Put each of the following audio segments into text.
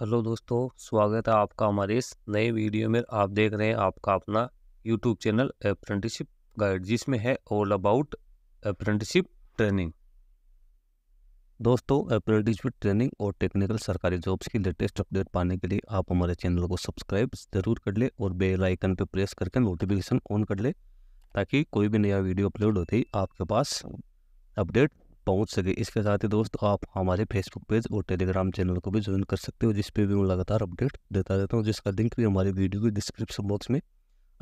hello दोस्तों स्वागत है आपका हमारे इस नए वीडियो में आप देख रहे हैं आपका अपना यूट्यूब चैनल अप्रेंटिसिप गाइड जिसमें है ऑल अबाउट अप्रेंटिसिप ट्रेनिंग दोस्तों अप्रेंटिसिप ट्रेनिंग और टेक्निकल सरकारी जॉब्स की लेटेस्ट अपडेट पाने के लिए आप हमारे चैनल को सब्सक्राइब ज़रूर कर ले और बेलाइकन पर प्रेस करके नोटिफिकेशन ऑन कर ले ताकि कोई भी नया वीडियो अपलोड होते ही आपके पास अपडेट पहुंच सके इसके साथ ही दोस्त आप हमारे फेसबुक पेज और टेलीग्राम चैनल को भी ज्वाइन कर सकते हो जिस पे भी मैं लगातार अपडेट देता रहता हूँ जिसका लिंक भी हमारे वीडियो के डिस्क्रिप्शन बॉक्स में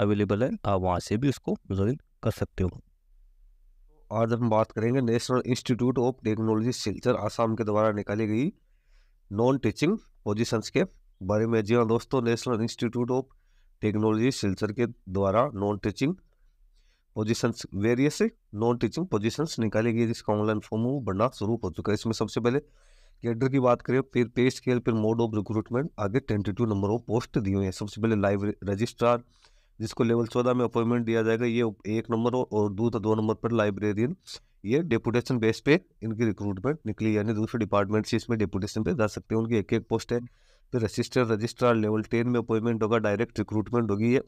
अवेलेबल है आप वहाँ से भी उसको ज्वाइन कर सकते हो तो आज हम बात करेंगे national institute of technology Silchar Assam के द्वारा निकाली गई नॉन टीचिंग पोजिशंस के बारे में जी हाँ दोस्तों national institute of technology Silchar के द्वारा non teaching positions various non teaching positions निकाली गई जिसका ऑनलाइन फॉर्म वो भरना शुरू हो चुका है इसमें सबसे पहले कैडर की बात करें फिर पे स्केल फिर मोड ऑफ रिक्रूटमेंट आगे twenty two number of post दिए हुए हैं सबसे पहले लाइव रजिस्ट्रार जिसको लेवल चौदह में अपॉइंटमेंट दिया जाएगा ये एक नंबर और दूसरा दो नंबर पर लाइब्रेरियन ये डेपुटेशन बेस पे इनकी रिक्रूटमेंट निकली यानी दूसरे डिपार्टमेंट से इसमें डेपुटेशन पे जा सकते हैं उनकी एक एक पोस्ट है फिर रजिस्टर रजिस्ट्रार लेवल टेन में अपॉइंटमेंट होगा डायरेक्ट रिक्रूटमेंट होगी ये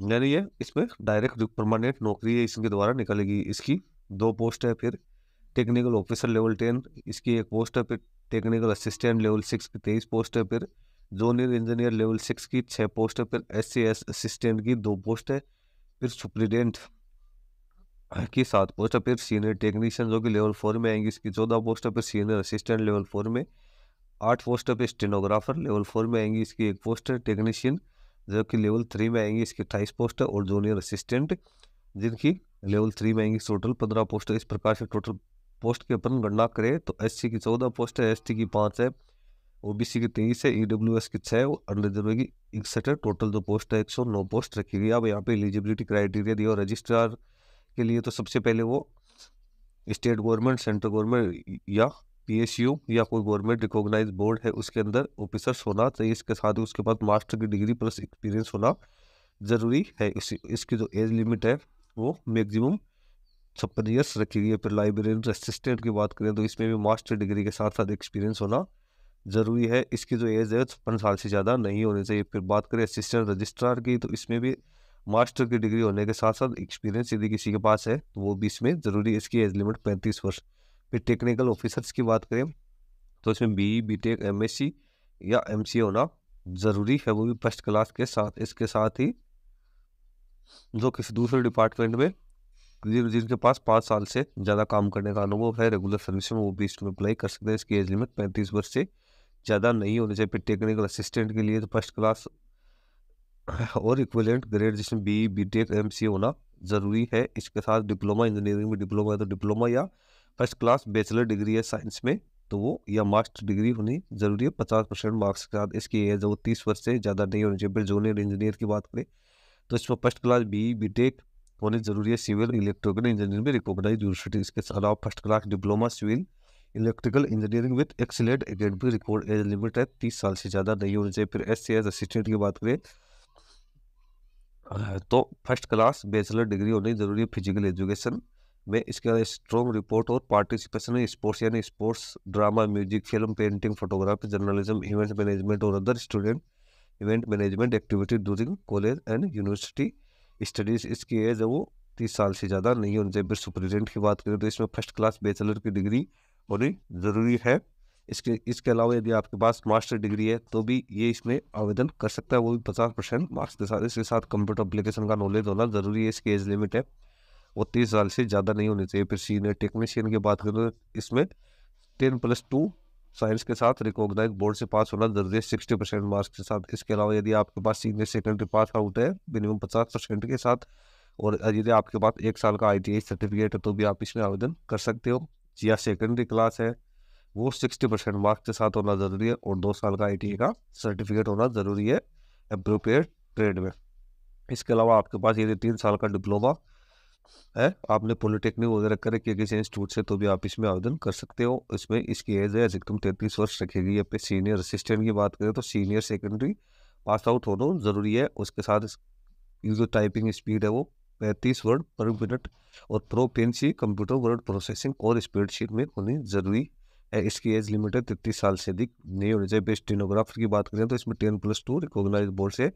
यानी ये इसमें डायरेक्ट जो परमानेंट नौकरी है इसके द्वारा निकलेगी इसकी दो पोस्ट है फिर टेक्निकल ऑफिसर लेवल टेन इसकी एक पोस्ट है फिर टेक्निकल असिस्टेंट लेवल सिक्स की तेईस पोस्ट है फिर जोनियर इंजीनियर लेवल सिक्स की छः पोस्ट है फिर एस सी एस असिस्टेंट की दो पोस्ट है फिर सुप्रिटेंट की सात पोस्ट है फिर सीनियर टेक्नीशियन जो कि लेवल फोर में आएंगी इसकी चौदह पोस्ट है फिर सीनियर असिस्टेंट लेवल फोर में आठ पोस्ट है फिर स्टेनोग्राफर लेवल फोर में आएंगी इसकी एक पोस्ट है टेक्नीशियन जो कि लेवल थ्री में आएंगी इसकी अट्ठाईस पोस्ट है और जूनियर असिस्टेंट जिनकी लेवल थ्री में आएंगी टोटल पंद्रह पोस्ट है इस प्रकार से टोटल पोस्ट के अपन गणना करें तो एस की चौदह पोस्ट है एस की पाँच है ओ बी सी की तेईस है ई डब्ल्यू एस की छः और अंडर रिजर्व की इकसठ है टोटल जो पोस्ट है एक सौ नौ पोस्ट रखी गई अब यहाँ पे एलिजिबिलिटी क्राइटेरिया दिया और रजिस्ट्रार के लिए तो सबसे पहले वो स्टेट गवर्नमेंट सेंट्रल गवर्नमेंट या पीएसयू या कोई गवर्नमेंट रिकॉग्नाइज बोर्ड है उसके अंदर ऑफिसर्स होना चाहिए इसके साथ ही उसके पास मास्टर की डिग्री प्लस एक्सपीरियंस होना ज़रूरी है इस, इसकी जो एज लिमिट है वो मैक्सिमम छप्पन ईयर्स रखी गई है फिर लाइब्रेरियन असिस्टेंट की बात करें तो इसमें भी मास्टर डिग्री के साथ साथ एक्सपीरियंस होना ज़रूरी है इसकी जो एज है छप्पन साल से ज़्यादा नहीं होनी चाहिए फिर बात करें असिस्टेंट रजिस्ट्रार की तो इसमें भी मास्टर की डिग्री होने के साथ साथ एक्सपीरियंस यदि किसी के पास है तो वो भी इसमें ज़रूरी इसकी एज लिमिट पैंतीस वर्ष फिर टेक्निकल ऑफिसर्स की बात करें तो इसमें बी बी टेक एम या एम होना ज़रूरी है वो भी फर्स्ट क्लास के साथ इसके साथ ही जो किसी दूसरे डिपार्टमेंट में जिन जिनके पास पाँच साल से ज़्यादा काम करने का अनुभव है रेगुलर सर्विस में वो भी इसमें अप्लाई कर सकते हैं इसकी एज लिमिट पैंतीस वर्ष से ज़्यादा नहीं होनी चाहिए फिर टेक्निकल असिस्टेंट के लिए तो फर्स्ट क्लास और इक्विलेंट ग्रेड जिसमें B B tech M C होना ज़रूरी है इसके साथ डिप्लोमा इंजीनियरिंग में डिप्लोमा है तो डिप्लोमा या फर्स्ट क्लास बैचलर डिग्री है साइंस में तो वो या मास्टर डिग्री होनी जरूरी है पचास परसेंट मार्क्स के साथ इसकी एज वो तीस वर्ष से ज़्यादा नहीं होनी चाहिए फिर जूनियर इंजीनियर की बात करें तो इसमें first class B B tech होनी जरूरी है सिविल इलेक्ट्रिकल इंजीनियरिंग में रिकॉग्नाइज यूनिवर्सिटीज के अलावा first class diploma civil electrical engineering with excellent academic record age limit है तीस साल से ज़्यादा नहीं होनी चाहिए फिर एस सी एज असिस्टेंट की बात करें तो फर्स्ट क्लास बैचलर डिग्री होनी जरूरी है फिजिकल एजुकेशन मैं इसके अलावा स्ट्रॉन्ग रिपोर्ट और पार्टिसिपेशन है स्पोर्ट्स यानी sports drama music film painting photography journalism event management और other student event management activity during college and university studies इसकी एज है वो तीस साल से ज़्यादा नहीं होनी चाहिए फिर की बात करें तो इसमें फर्स्ट क्लास बैचलर की डिग्री होनी ज़रूरी है इसके इसके अलावा यदि आपके पास मास्टर डिग्री है तो भी ये इसमें आवेदन कर सकता है वो भी पचास परसेंट मार्क्स के साथ इसके साथ कंप्यूटर अप्लीकेशन का नॉलेज होना ज़रूरी है इसकी एज लिमिट है वो तीस साल से ज़्यादा नहीं होनी चाहिए फिर सीनियर टेक्नीशियन की बात करें तो इसमें टेन प्लस टू साइंस के साथ रिकॉग्नाइज बोर्ड से पास होना जरूरी है सिक्सटी परसेंट मार्क्स के साथ इसके अलावा यदि आपके पास सीनियर सेकेंडरी पास आउट है मिनिमम पचास परसेंट के साथ और यदि आपके पास एक साल का आई सर्टिफिकेट है तो भी आप इसमें आवेदन कर सकते हो या सेकेंडरी क्लास है वो सिक्सटी परसेंट मार्क्स के साथ होना ज़रूरी है और दो साल का आई का सर्टिफिकेट होना ज़रूरी है अप्रोप्रिएट ट्रेड में इसके अलावा आपके पास यदि तीन साल का डिप्लोमा है आपने पॉलिटेक्निक वगैरह करे कि किसी इंस्टीट्यूट से तो भी आप इसमें आवेदन कर सकते हो इसमें इसकी एज है अधिकतम तैंतीस वर्ष रखेगी फिर सीनियर असिस्टेंट की बात करें तो सीनियर सेकेंडरी पास आउट होना ज़रूरी है उसके साथ जो टाइपिंग स्पीड है वो पैंतीस वर्ड पर मिनट और proficiency computer word processing और स्प्रेडशीट में होनी ज़रूरी है इसकी एज लिमिट है तैतीस साल से अधिक नहीं होनी चाहिए बेस्ट टेनोग्राफर की बात करें तो इसमें ten plus two recognise board से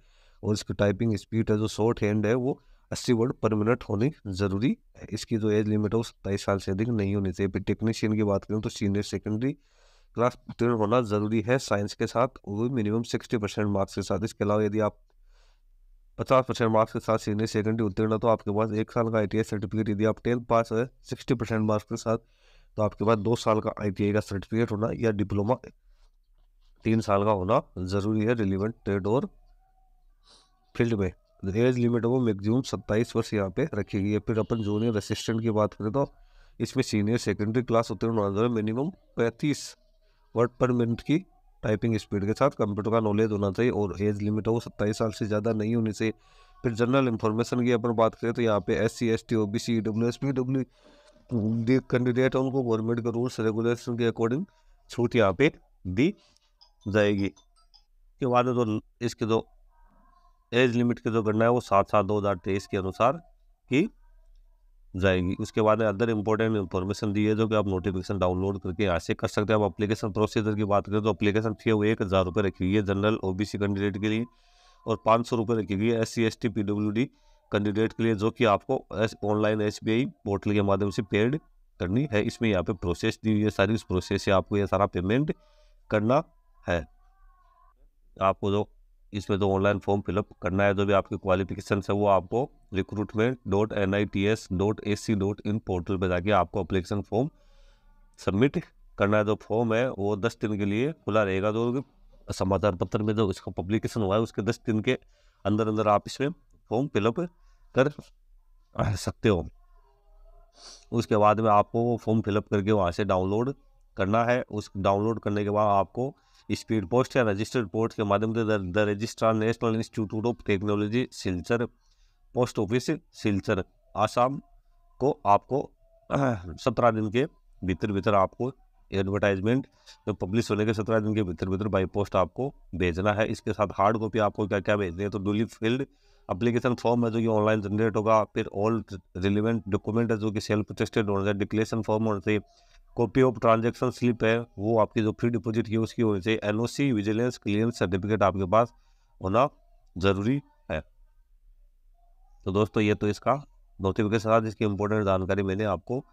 और इसकी टाइपिंग स्पीड है जो शॉर्ट हैंड है वो अस्सी वर्ड पर मिनट होनी ज़रूरी है इसकी जो तो एज लिमिट है वो सत्ताईस साल से अधिक नहीं होनी चाहिए फिर टेक्नीशियन की बात करें तो सीनियर सेकेंडरी क्लास उत्तीर्ण होना ज़रूरी है साइंस के साथ वो भी मिनिमम सिक्सटी परसेंट मार्क्स के साथ इसके अलावा यदि आप पचास परसेंट मार्क्स के साथ सीनियर सेकेंडरी उत्तीर्ण है तो आपके पास एक साल का आई सर्टिफिकेट यदि आप टेंथ पास है सिक्सटी परसेंट मार्क्स के साथ तो आपके पास दो साल का आई का सर्टिफिकेट होना या डिप्लोमा तीन साल का होना ज़रूरी है रिलीवेंट ट्रेड और फील्ड में एज लिमिट है वो मैक्सिमम सत्ताईस वर्ष यहाँ पे रखी गई है फिर अपन जूनियर असिस्टेंट की बात करें तो इसमें सीनियर सेकेंडरी क्लास उत्तीर्ण होना चाहिए मिनिमम पैंतीस वर्ड पर मिनट की टाइपिंग स्पीड के साथ कंप्यूटर का नॉलेज होना चाहिए और एज लिमिट है वो सत्ताईस साल से ज़्यादा नहीं होनी चाहिए फिर जनरल इन्फॉर्मेशन की अपन बात करें तो यहाँ पे S C S T O B C W S P W D candidate है उनको गवर्नमेंट के रूल्स रेगुलेशन के अकॉर्डिंग छूट यहाँ पे दी जाएगी के बाद जो तो इसके जो एज लिमिट की जो गणना है वो सात सात दो हज़ार तेईस के अनुसार की जाएगी उसके बाद अदर इंपॉर्टेंट इन्फॉर्मेशन दी है जो कि आप नोटिफिकेशन डाउनलोड करके यहाँ से कर सकते हैं आप अप्लीकेशन प्रोसीजर की बात करें तो अपलीकेशन फी वो एक हज़ार रुपये रखी हुई है जनरल ओबीसी कैंडिडेट के लिए और पाँच सौ रुपये रखी हुई है S C S T P W D candidate के लिए जो कि आपको online S B I portal के माध्यम से पेड करनी है इसमें यहाँ पर प्रोसेस दी हुई है सारी उस प्रोसेस से आपको यह सारा पेमेंट करना है आपको जो इसमें जो ऑनलाइन फॉर्म फिलअप करना है जो भी आपके क्वालिफिकेशन है वो आपको recruitment dot N I T S dot A C dot in portal पर जाके आपको अप्लीकेशन फॉर्म सबमिट करना है जो फॉर्म है वो दस दिन के लिए खुला रहेगा जो समाचार पत्र में जो इसका पब्लिकेशन हुआ है उसके दस दिन के अंदर अंदर आप इसमें फॉर्म फिलअप कर सकते हो उसके बाद में आपको वो फॉर्म फिलअप करके वहाँ से डाउनलोड करना है उस डाउनलोड करने के बाद आपको स्पीड पोस्ट या रजिस्टर्ड पोर्ट के माध्यम से the registrar national institute of technology Silchar post office Silchar Assam को आपको सत्रह दिन के भीतर भीतर आपको एडवर्टाइजमेंट जो पब्लिश होने के सत्रह दिन के भीतर भीतर बाई पोस्ट आपको भेजना है इसके साथ हार्ड कॉपी आपको क्या क्या भेजनी है तो डुली फील्ड अप्लीकेशन फॉर्म है जो कि ऑनलाइन जनरेट होगा फिर ऑल रिलेवेंट डॉक्यूमेंट है जो कि सेल्फ टेस्टेड होना चाहिए डिक्लेरेशन फॉर्म होना चाहिए कॉपी ऑफ ट्रांजेक्शन स्लिप है वो आपकी जो फ्री डिपोजिट की उसकी होनी चाहिए N O C vigilance clearance certificate आपके पास होना ज़रूरी है तो दोस्तों ये तो इसका नोटिफिकेशन था जिसकी इंपॉर्टेंट जानकारी मैंने आपको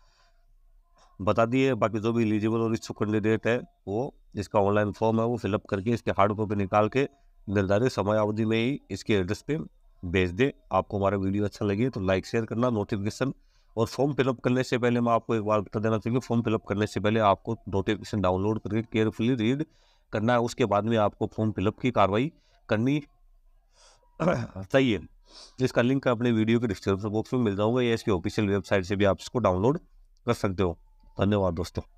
बता दी है बाकी जो भी एलिजिबल और इच्छुक कैंडिडेट है वो इसका ऑनलाइन फॉर्म है वो फिलअप करके इसके हार्ड कॉपी निकाल के निर्धारित समय अवधि में ही इसके एड्रेस पे भेज दें आपको हमारा वीडियो अच्छा लगे तो लाइक शेयर करना नोटिफिकेशन और फॉर्म फिलअप करने से पहले मैं आपको एक बार बता देना चाहिए फॉर्म फिलअप करने से पहले आपको नोटिफिकेशन डाउनलोड करके केयरफुली रीड करना है उसके बाद में आपको फॉर्म फिलअप की कार्रवाई करनी चाहिए जिसका लिंक अपने वीडियो के डिस्क्रिप्शन बॉक्स में मिल जाऊंगा या इसकी ऑफिशियल वेबसाइट से भी आप इसको डाउनलोड कर सकते हो धन्यवाद दोस्तों